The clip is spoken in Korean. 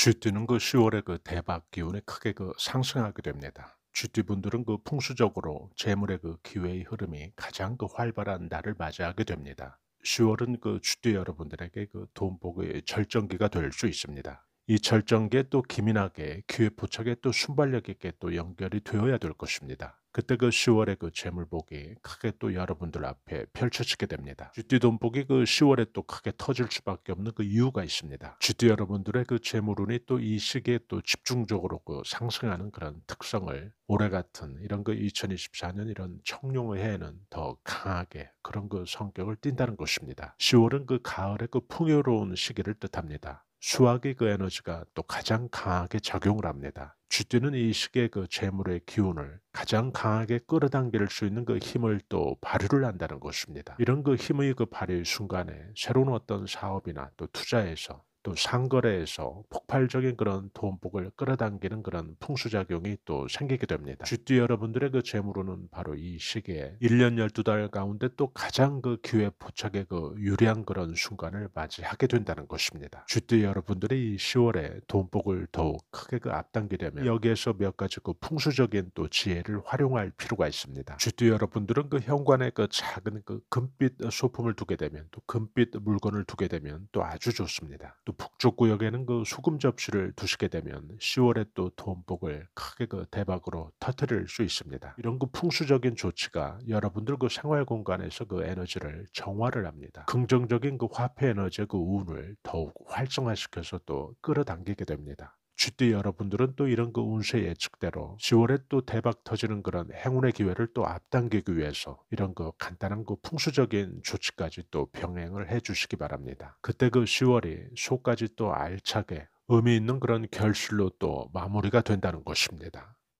쥐띠는 그 10월에 그 대박 기운에 크게 그 상승하게 됩니다. 쥐띠분들은 그 풍수적으로 재물의 그 기회의 흐름이 가장 그 활발한 날을 맞이하게 됩니다. 10월은 그 쥐띠 여러분들에게 그 돈복의 절정기가 될 수 있습니다. 이절정기또 기민하게 귀에 포착에 또 순발력 있게 또 연결이 되어야 될 것입니다. 그때 그 10월의 그 재물복이 크게 또 여러분들 앞에 펼쳐지게 됩니다. 쥐띠 돈복이 그 10월에 또 크게 터질 수밖에 없는 그 이유가 있습니다. 쥐띠 여러분들의 그 재물운이 또 이 시기에 또 집중적으로 그 상승하는 그런 특성을 올해 같은 이런 그 2024년 이런 청룡의 해에는 더 강하게 그런 그 성격을 띈다는 것입니다. 10월은 그 가을의 그 풍요로운 시기를 뜻합니다. 수학의 그 에너지가 또 가장 강하게 작용을 합니다. 쥐뛰는 이 식의 그 재물의 기운을 가장 강하게 끌어당길 수 있는 그 힘을 또 발휘를 한다는 것입니다. 이런 그 힘의 그 발휘 순간에 새로운 어떤 사업이나 또 투자에서 또 상거래에서 폭발적인 그런 돈복을 끌어당기는 그런 풍수작용이 또 생기게 됩니다. 쥐띠 여러분들의 그 재물운은 바로 이 시기에 1년 12달 가운데 또 가장 그 기회 포착의 그 유리한 그런 순간을 맞이하게 된다는 것입니다. 쥐띠 여러분들이 10월에 돈복을 더욱 크게 그앞당기려면 여기에서 몇 가지 그 풍수적인 또 지혜를 활용할 필요가 있습니다. 쥐띠 여러분들은 그 현관에 그 작은 그 금빛 소품을 두게 되면 또 금빛 물건을 두게 되면 또 아주 좋습니다. 또 북쪽 구역에는 그수금 접시를 두시게 되면 10월에 또 돈복을 크게 그 대박으로 터뜨릴수 있습니다. 이런 그 풍수적인 조치가 여러분들 그 생활 공간에서 그 에너지를 정화를 합니다. 긍정적인 그 화폐 에너지의 그 운을 더욱 활성화시켜서 또 끌어당기게 됩니다. 주띠 여러분들은 또 이런 그 운세 예측대로 10월에 또 대박 터지는 그런 행운의 기회를 또 앞당기기 위해서 이런 그 간단한 그 풍수적인 조치까지 또 병행을 해 주시기 바랍니다. 그때 그 10월이 소까지 또 알차게 의미 있는 그런 결실로 또 마무리가 된다는 것입니다.